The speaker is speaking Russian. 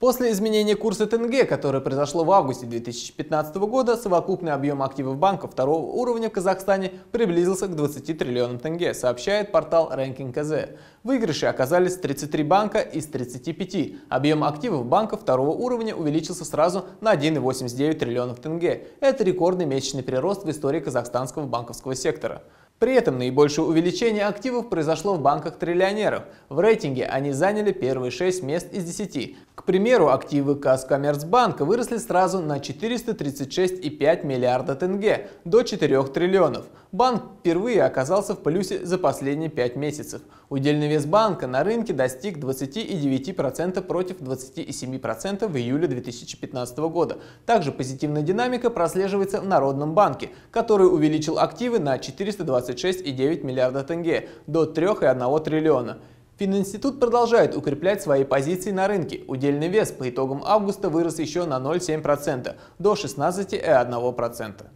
После изменения курса тенге, которое произошло в августе 2015 года, совокупный объем активов банка второго уровня в Казахстане приблизился к 20 триллионам тенге, сообщает портал Ranking КЗ. Выигрыши оказались 33 банка из 35. Объем активов банка второго уровня увеличился сразу на 1,89 триллионов тенге. Это рекордный месячный прирост в истории казахстанского банковского сектора. При этом наибольшее увеличение активов произошло в банках триллионеров. В рейтинге они заняли первые 6 мест из 10, примеру, активы КАС Коммерцбанка выросли сразу на 436,5 миллиарда тенге, до 4 триллионов. Банк впервые оказался в плюсе за последние 5 месяцев. Удельный вес банка на рынке достиг 29% против 27% в июле 2015 года. Также позитивная динамика прослеживается в Народном банке, который увеличил активы на 426,9 миллиарда тенге, до 3,1 триллиона. Фининститут продолжает укреплять свои позиции на рынке. Удельный вес по итогам августа вырос еще на 0,7% до 16,1%.